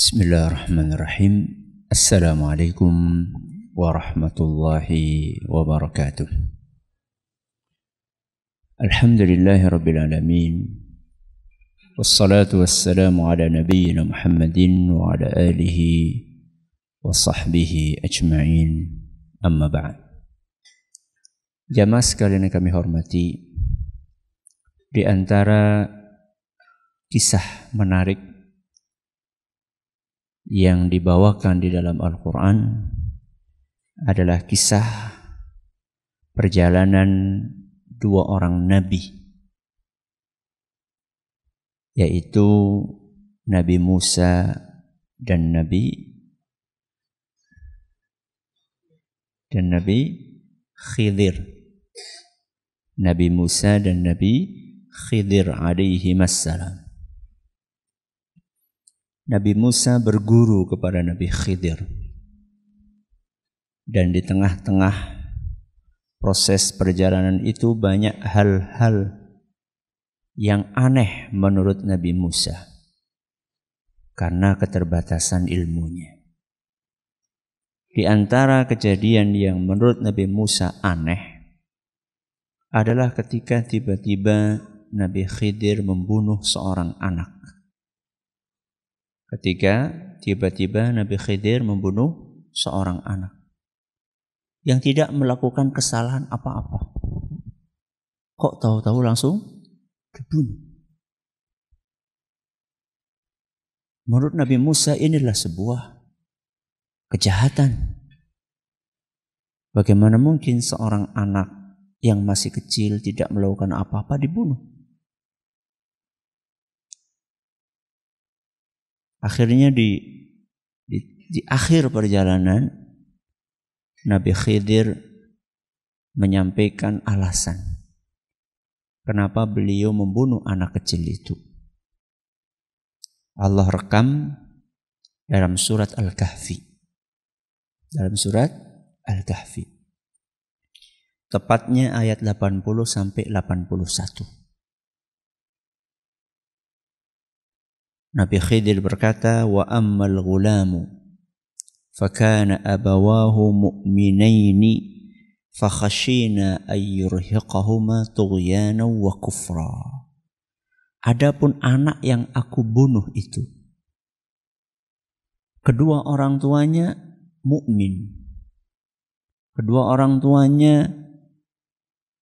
بسم الله الرحمن الرحيم السلام عليكم ورحمة الله وبركاته الحمد لله رب العالمين والصلاة والسلام على نبينا محمد وعلى آله وصحبه أجمعين أما بعد Jamaah sekalian yang kami hormati, di antara kisah menarik yang dibawakan di dalam Al-Quran adalah kisah perjalanan dua orang nabi, yaitu Nabi Musa dan Nabi dan Nabi Khidir. Nabi Musa dan Nabi Khidir alaihi wassalam. Nabi Musa berguru kepada Nabi Khidir. Dan di tengah-tengah proses perjalanan itu banyak hal-hal yang aneh menurut Nabi Musa karena keterbatasan ilmunya. Di antara kejadian yang menurut Nabi Musa aneh adalah ketika tiba-tiba Nabi Khidir membunuh seorang anak ketika tiba-tiba Nabi Khidir membunuh seorang anak yang tidak melakukan kesalahan apa-apa. Kok tahu-tahu langsung dibunuh? Menurut Nabi Musa inilah sebuah kejahatan. Bagaimana mungkin seorang anak yang masih kecil tidak melakukan apa-apa dibunuh? Akhirnya di di, di akhir perjalanan Nabi Khidir menyampaikan alasan kenapa beliau membunuh anak kecil itu. Allah rekam dalam surat Al-Kahfi. Dalam surat Al-Kahfi. Tepatnya ayat 80 sampai 81. Nabi Khidir berkata, "Wa ammal ghulamu fakana abawahu mu'minaini fakhashina yurhiqahuma tughyana wa kufra." Adapun anak yang aku bunuh itu kedua orang tuanya mukmin. Kedua orang tuanya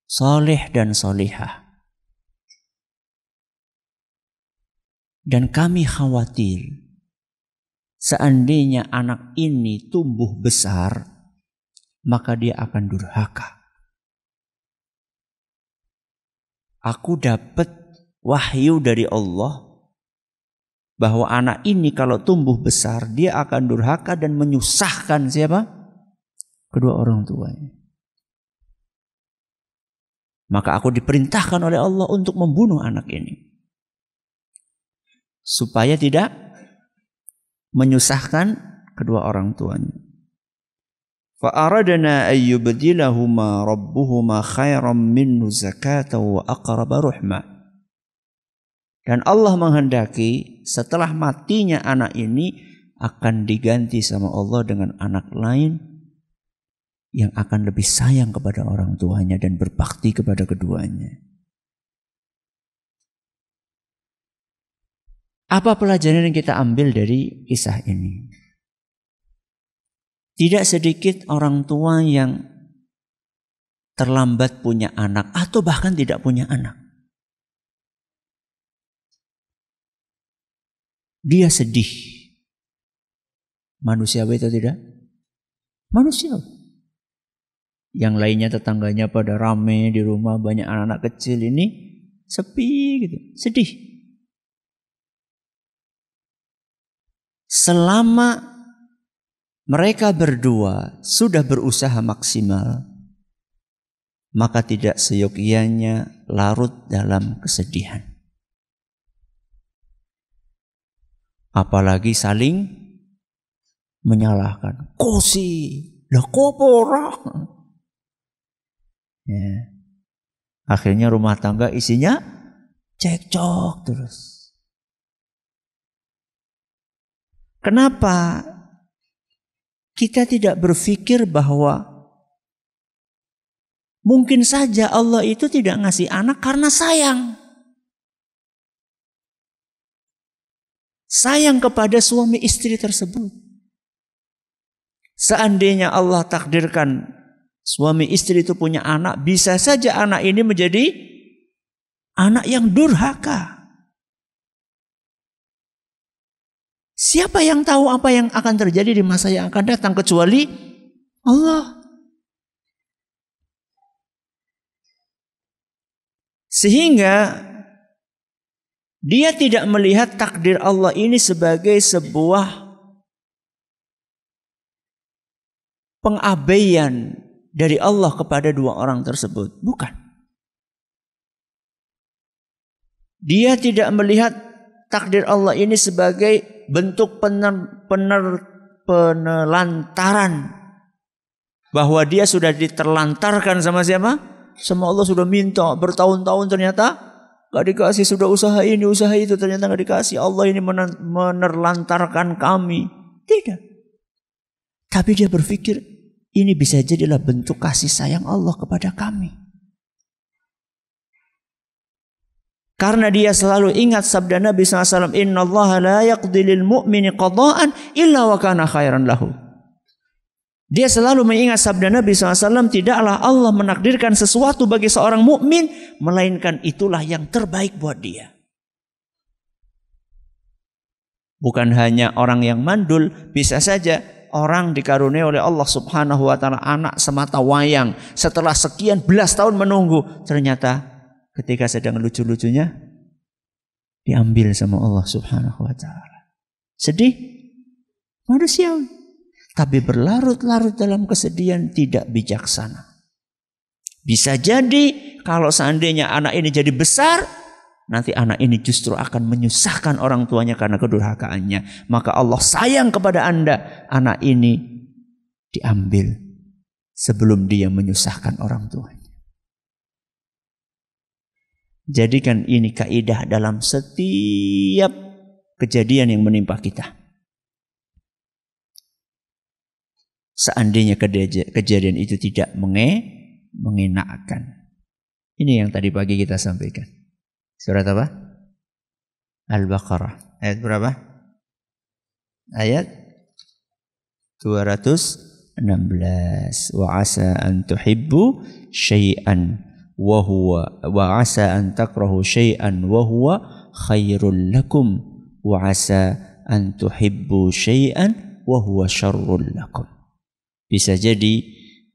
saleh dan salihah. Dan kami khawatir seandainya anak ini tumbuh besar, maka dia akan durhaka. Aku dapat wahyu dari Allah bahwa anak ini kalau tumbuh besar dia akan durhaka dan menyusahkan siapa? Kedua orang tuanya. Maka aku diperintahkan oleh Allah untuk membunuh anak ini supaya tidak menyusahkan kedua orang tuanya. aradana ayyubdilahuma rabbuhuma ربهما خيرا منه wa aqrab rahma. dan Allah menghendaki setelah matinya anak ini akan diganti sama Allah dengan anak lain yang akan lebih sayang kepada orang tuanya dan berbakti kepada keduanya. Apa pelajaran yang kita ambil dari kisah ini? Tidak sedikit orang tua yang terlambat punya anak atau bahkan tidak punya anak. Dia sedih. Manusiawi atau tidak? Manusia. yang lainnya tetangganya pada rame di rumah banyak anak-anak kecil ini sepi gitu sedih selama mereka berdua sudah berusaha maksimal, maka tidak seyogianya larut dalam kesedihan. Apalagi saling menyalahkan. Kosi, lah kopora. Ya. Akhirnya rumah tangga isinya cekcok terus. Kenapa kita tidak berpikir bahwa mungkin saja Allah itu tidak ngasih anak karena sayang. Sayang kepada suami istri tersebut. Seandainya Allah takdirkan suami istri itu punya anak, bisa saja anak ini menjadi anak yang durhaka. Siapa yang tahu apa yang akan terjadi di masa yang akan datang kecuali Allah. Sehingga dia tidak melihat takdir Allah ini sebagai sebuah pengabaian dari Allah kepada dua orang tersebut. Bukan. Dia tidak melihat takdir Allah ini sebagai bentuk pener, pener, penelantaran bahwa dia sudah diterlantarkan sama siapa? Sama Allah sudah minta bertahun-tahun ternyata gak dikasih sudah usaha ini usaha itu ternyata gak dikasih Allah ini menerlantarkan kami tidak tapi dia berpikir ini bisa jadilah bentuk kasih sayang Allah kepada kami Karena dia selalu ingat sabda Nabi SAW, Inna Allah la yaqdilil mu'mini qada'an illa wa kana khairan lahu. Dia selalu mengingat sabda Nabi SAW, tidaklah Allah menakdirkan sesuatu bagi seorang mukmin melainkan itulah yang terbaik buat dia. Bukan hanya orang yang mandul, bisa saja orang dikarunia oleh Allah Subhanahu wa taala anak semata wayang setelah sekian belas tahun menunggu ternyata ketika sedang lucu-lucunya diambil sama Allah Subhanahu wa taala. Sedih manusia tapi berlarut-larut dalam kesedihan tidak bijaksana. Bisa jadi kalau seandainya anak ini jadi besar, nanti anak ini justru akan menyusahkan orang tuanya karena kedurhakaannya. Maka Allah sayang kepada Anda, anak ini diambil sebelum dia menyusahkan orang tuanya. Jadikan ini kaidah dalam setiap kejadian yang menimpa kita. Seandainya kejadian itu tidak menge mengenakkan. Ini yang tadi pagi kita sampaikan. Surat apa? Al-Baqarah. Ayat berapa? Ayat 216. Wa asa an tuhibbu syai'an wa huwa wa asa an takrahu syai'an wa huwa khairul lakum wa asa an tuhibbu syai'an wa huwa syarrul lakum. Bisa jadi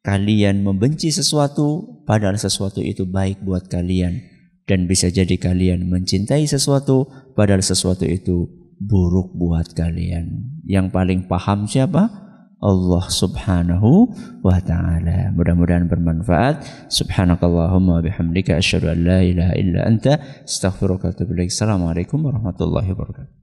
kalian membenci sesuatu padahal sesuatu itu baik buat kalian dan bisa jadi kalian mencintai sesuatu padahal sesuatu itu buruk buat kalian. Yang paling paham siapa? Allah Subhanahu wa taala. Mudah-mudahan bermanfaat. Subhanakallahumma bihamdika asyhadu an la ilaha illa anta astaghfiruka wa atubu ilaik. Assalamualaikum warahmatullahi wabarakatuh.